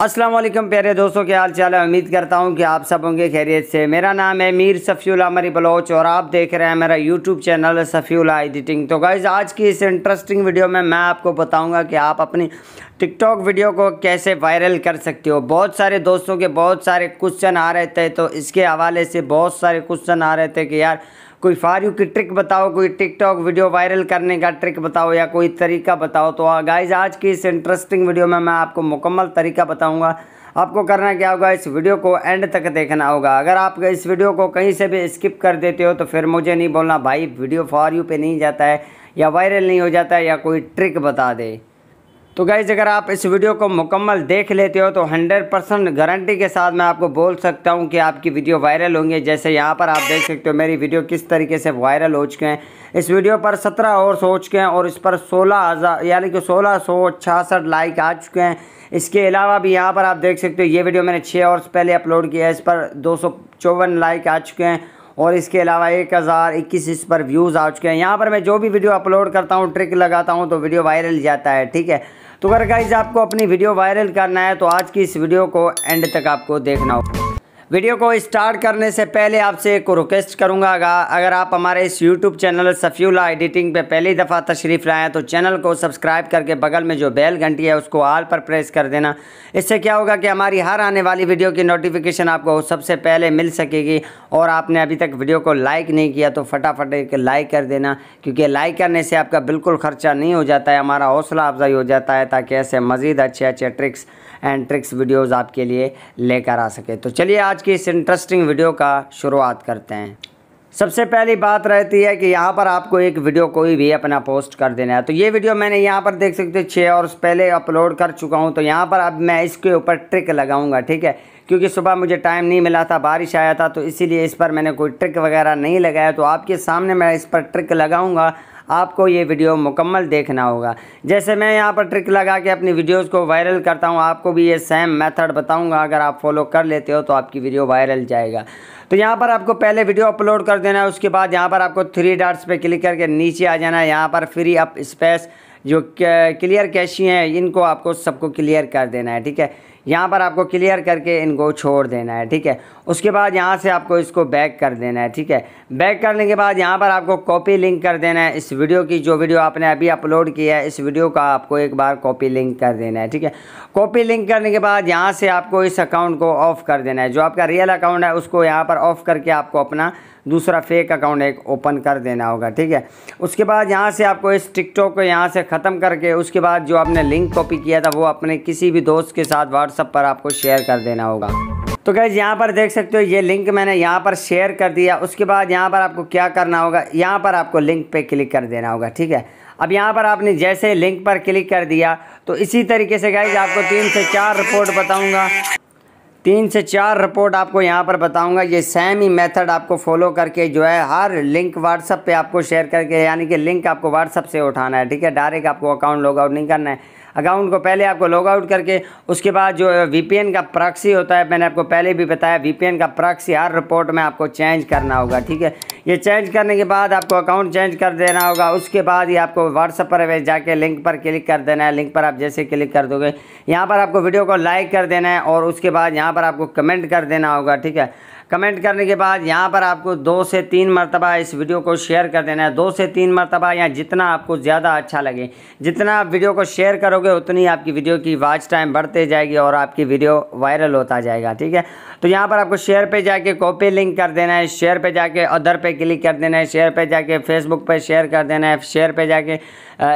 असलम प्यारे दोस्तों क्या हाल चाल है उम्मीद करता हूँ कि आप सब होंगे खैरियत से मेरा नाम है मीर सफ़ील अमरी बलोच और आप देख रहे हैं मेरा यूट्यूब चैनल सफ़ील एडिटिंग तो गाइज़ आज की इस इंटरेस्टिंग वीडियो में मैं आपको बताऊँगा कि आप अपनी टिकटॉक वीडियो को कैसे वायरल कर सकते हो बहुत सारे दोस्तों के बहुत सारे क्वेश्चन आ रहे थे तो इसके हवाले से बहुत सारे क्वेश्चन आ रहे थे कि यार कोई फार यू की ट्रिक बताओ कोई टिकटॉक वीडियो वायरल करने का ट्रिक बताओ या कोई तरीका बताओ तो गाइज हाँ, आज की इस इंटरेस्टिंग वीडियो में मैं आपको मुकम्मल तरीका बताऊँगा आपको करना क्या होगा इस वीडियो को एंड तक देखना होगा अगर आप इस वीडियो को कहीं से भी स्किप कर देते हो तो फिर मुझे नहीं बोलना भाई वीडियो फॉर यू पे नहीं जाता है या वायरल नहीं हो जाता है या कोई ट्रिक बता दे तो गाइज़ अगर आप इस वीडियो को मुकम्मल देख लेते हो तो 100 परसेंट गारंटी के साथ मैं आपको बोल सकता हूं कि आपकी वीडियो वायरल होंगे जैसे यहां पर आप देख सकते हो मेरी वीडियो किस तरीके से वायरल हो चुके हैं इस वीडियो पर 17 और हो चुके हैं और इस पर सोलह हज़ार यानी कि सोलह सौ छियासठ लाइक आ चुके हैं इसके अलावा भी यहाँ पर आप देख सकते हो ये वीडियो मैंने छः और पहले अपलोड किया है इस पर दो लाइक आ चुके हैं और इसके अलावा एक हज़ार इक्कीस इस पर व्यूज़ आ चुके हैं यहाँ पर मैं जो भी वीडियो अपलोड करता हूँ ट्रिक लगाता हूँ तो वीडियो वायरल जाता है ठीक है तो अगर गाइज आपको अपनी वीडियो वायरल करना है तो आज की इस वीडियो को एंड तक आपको देखना होगा वीडियो को स्टार्ट करने से पहले आपसे एक रिक्वेस्ट करूंगा अगर आप हमारे इस यूट्यूब चैनल सफ्यूला एडिटिंग पे पहली दफ़ा तशरीफ़ लाए हैं तो चैनल को सब्सक्राइब करके बगल में जो बेल घंटी है उसको आल पर प्रेस कर देना इससे क्या होगा कि हमारी हर आने वाली वीडियो की नोटिफिकेशन आपको सबसे पहले मिल सकेगी और आपने अभी तक वीडियो को लाइक नहीं किया तो फटाफट एक लाइक कर देना क्योंकि लाइक करने से आपका बिल्कुल ख़र्चा नहीं हो जाता है हमारा हौसला अफजाई हो जाता है ताकि ऐसे मज़ीद अच्छे अच्छे ट्रिक्स एंड ट्रिक्स वीडियोस आपके लिए लेकर आ सके तो चलिए आज की इस इंटरेस्टिंग वीडियो का शुरुआत करते हैं सबसे पहली बात रहती है कि यहाँ पर आपको एक वीडियो कोई भी अपना पोस्ट कर देना है तो ये वीडियो मैंने यहाँ पर देख सकते छः और पहले अपलोड कर चुका हूँ तो यहाँ पर अब मैं इसके ऊपर ट्रिक लगाऊंगा ठीक है क्योंकि सुबह मुझे टाइम नहीं मिला था बारिश आया था तो इसीलिए इस पर मैंने कोई ट्रिक वगैरह नहीं लगाया तो आपके सामने मैं इस पर ट्रिक लगाऊंगा आपको ये वीडियो मुकम्मल देखना होगा जैसे मैं यहाँ पर ट्रिक लगा के अपनी वीडियोज़ को वायरल करता हूँ आपको भी ये सेम मेथड बताऊँगा अगर आप फॉलो कर लेते हो तो आपकी वीडियो वायरल जाएगा तो यहाँ पर आपको पहले वीडियो अपलोड कर देना है उसके बाद यहाँ पर आपको थ्री डार्ट्स पे क्लिक करके नीचे आ जाना है यहाँ पर फ्री अप स्पेस जो क्लियर कैशी हैं इनको आपको सबको क्लियर कर देना है ठीक है यहाँ पर आपको क्लियर करके इनको छोड़ देना है ठीक है उसके बाद यहाँ से आपको इसको बैक कर देना है ठीक है बैक करने के बाद यहाँ पर आपको कॉपी लिंक कर देना है इस वीडियो की जो वीडियो आपने अभी अपलोड किया है इस वीडियो का आपको एक बार कॉपी लिंक कर देना है ठीक है कॉपी लिंक करने के बाद यहाँ से आपको इस अकाउंट को ऑफ़ कर देना है जो आपका रियल अकाउंट है उसको यहाँ पर ऑफ़ करके आपको अपना दूसरा फेक अकाउंट एक ओपन कर देना होगा ठीक है उसके बाद यहाँ से आपको इस टिकटॉक को यहाँ से ख़त्म करके उसके बाद जो आपने लिंक कॉपी किया था वो अपने किसी भी दोस्त के साथ व्हाट्स व्हाट्सअप पर आपको शेयर कर देना होगा तो गैज यहाँ पर देख सकते हो ये लिंक मैंने यहाँ पर शेयर कर दिया उसके बाद यहाँ पर आपको क्या करना होगा यहाँ पर आपको लिंक पे क्लिक कर देना होगा ठीक है अब यहाँ पर आपने जैसे लिंक पर क्लिक कर दिया तो इसी तरीके से गैज आपको तीन से चार रिपोर्ट बताऊँगा तीन से चार रिपोर्ट आपको यहाँ पर बताऊंगा ये सेम ही मेथड आपको फॉलो करके जो है हर लिंक व्हाट्सअप पे आपको शेयर करके यानी कि लिंक आपको व्हाट्सअप से उठाना है ठीक है डायरेक्ट आपको अकाउंट लॉग आउट नहीं करना है अकाउंट को पहले आपको लॉग आउट करके उसके बाद जो वीपीएन का प्रॉक्सी होता है मैंने आपको पहले भी बताया वीपीएन का प्रॉक्सी हर रिपोर्ट में आपको चेंज करना होगा ठीक है ये चेंज करने के बाद आपको अकाउंट चेंज कर देना होगा उसके बाद ही आपको व्हाट्सअप पर जाके लिंक पर क्लिक कर देना है लिंक पर आप जैसे क्लिक कर दोगे यहाँ पर आपको वीडियो को लाइक कर देना है और उसके बाद यहाँ पर आपको कमेंट कर देना होगा ठीक है कमेंट करने के बाद यहाँ पर आपको दो से तीन मरतबा इस वीडियो को शेयर कर देना है दो से तीन मरतबा या जितना आपको ज़्यादा अच्छा लगे जितना आप वीडियो को शेयर करोगे उतनी आपकी वीडियो की वाच टाइम बढ़ते जाएगी और आपकी वीडियो वायरल होता जाएगा ठीक है तो यहाँ पर आपको शेयर पर जाके कॉपी लिंक कर देना है शेयर पर जाके अदर पर क्लिक कर देना है शेयर पर जाके फेसबुक पर शेयर कर देना है शेयर पर जाके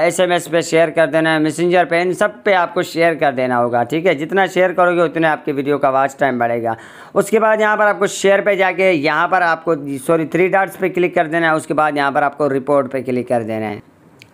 एस एम एस पे शेयर कर देना है मैसेंजर पे इन सब पे आपको शेयर कर देना होगा ठीक है जितना शेयर करोगे उतने आपकी वीडियो का वाच टाइम बढ़ेगा उसके बाद यहाँ पर आपको शेयर पे जाके यहाँ पर आपको सॉरी थ्री डार्ट्स पे क्लिक कर देना है उसके बाद यहाँ पर आपको रिपोर्ट पे क्लिक कर देना है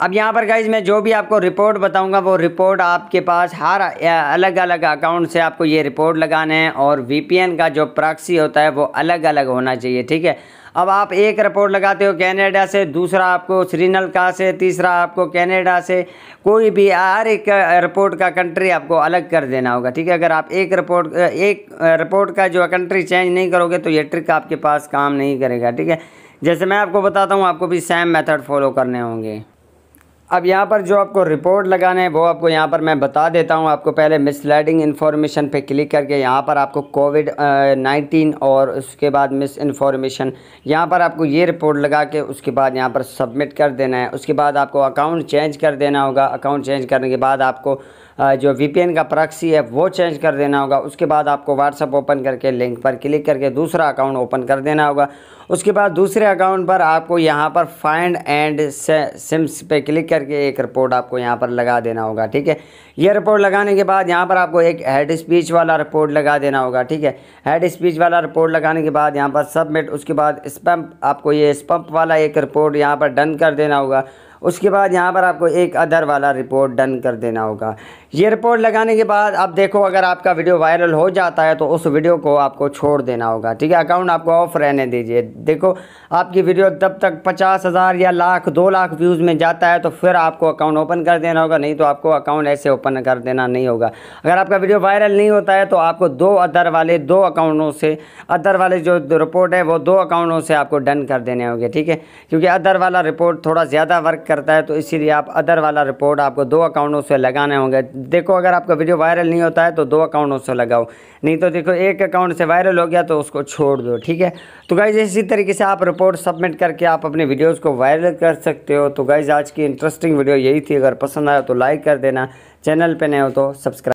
अब यहाँ पर गाइज मैं जो भी आपको रिपोर्ट बताऊँगा वो रिपोर्ट आपके पास हर अलग अलग अकाउंट से आपको ये रिपोर्ट लगाना है और वी का जो प्राक्सी होता है वो अलग अलग होना चाहिए ठीक है अब आप एक रिपोर्ट लगाते हो कनाडा से दूसरा आपको श्रीलंका से तीसरा आपको कनाडा से कोई भी हर एक रिपोर्ट का कंट्री आपको अलग कर देना होगा ठीक है अगर आप एक रिपोर्ट एक रिपोर्ट का जो कंट्री चेंज नहीं करोगे तो ये ट्रिक आपके पास काम नहीं करेगा ठीक है जैसे मैं आपको बताता हूँ आपको भी सेम मेथड फॉलो करने होंगे अब यहाँ पर जो आपको रिपोर्ट लगाना है वो आपको यहाँ पर मैं बता देता हूँ आपको पहले मिसलाइडिंग इन्फॉर्मेशन पे क्लिक करके यहाँ पर आपको कोविड नाइन्टीन और उसके बाद मिस इन्फॉर्मेशन यहाँ पर आपको ये रिपोर्ट लगा के उसके बाद यहाँ पर सबमिट कर देना है उसके बाद आपको अकाउंट चेंज कर देना होगा अकाउंट चेंज करने के बाद आपको जो वी का प्रॉक्सी है वो चेंज कर देना होगा उसके बाद आपको व्हाट्सअप ओपन करके लिंक पर क्लिक करके दूसरा अकाउंट ओपन कर देना होगा उसके बाद दूसरे अकाउंट पर आपको यहाँ पर फाइंड एंड सिम्स पे क्लिक करके एक रिपोर्ट आपको यहाँ पर लगा देना होगा ठीक है ये रिपोर्ट लगाने के बाद यहाँ पर आपको एक हेड स्पीच वाला रिपोर्ट लगा देना होगा ठीक है हेड स्पीच वाला रिपोर्ट लगाने के बाद यहाँ पर सबमिट उसके बाद स्पम्प आपको ये स्पम्प वाला एक रिपोर्ट यहाँ पर डन कर देना होगा उसके बाद यहाँ पर आपको एक अदर वाला रिपोर्ट डन कर देना होगा ये रिपोर्ट लगाने के बाद आप देखो अगर आपका वीडियो वायरल हो जाता है तो उस वीडियो को आपको छोड़ देना होगा ठीक है अकाउंट आपको ऑफ रहने दीजिए देखो आपकी वीडियो तब तक पचास हज़ार या लाख दो लाख व्यूज़ में जाता है तो फिर आपको अकाउंट ओपन कर देना होगा नहीं तो आपको अकाउंट ऐसे ओपन कर देना नहीं होगा अगर आपका वीडियो वायरल नहीं होता है तो आपको दो अदर वाले दो अकाउंटों से अदर वाले जो रिपोर्ट है वो दो अकाउंटों से आपको डन कर देने होंगे ठीक है क्योंकि अदर वाला रिपोर्ट थोड़ा ज़्यादा वर्क करता है तो इसीलिए आप अदर वाला रिपोर्ट आपको दो अकाउंटों से लगाने होंगे देखो अगर आपका वीडियो वायरल नहीं होता है तो दो अकाउंट उससे लगाओ नहीं तो देखो एक अकाउंट से वायरल हो गया तो उसको छोड़ दो ठीक है तो गाइज इसी तरीके से आप रिपोर्ट सबमिट करके आप अपने वीडियोज़ को वायरल कर सकते हो तो गाइज आज की इंटरेस्टिंग वीडियो यही थी अगर पसंद आया तो लाइक कर देना चैनल पर नए हो तो सब्सक्राइब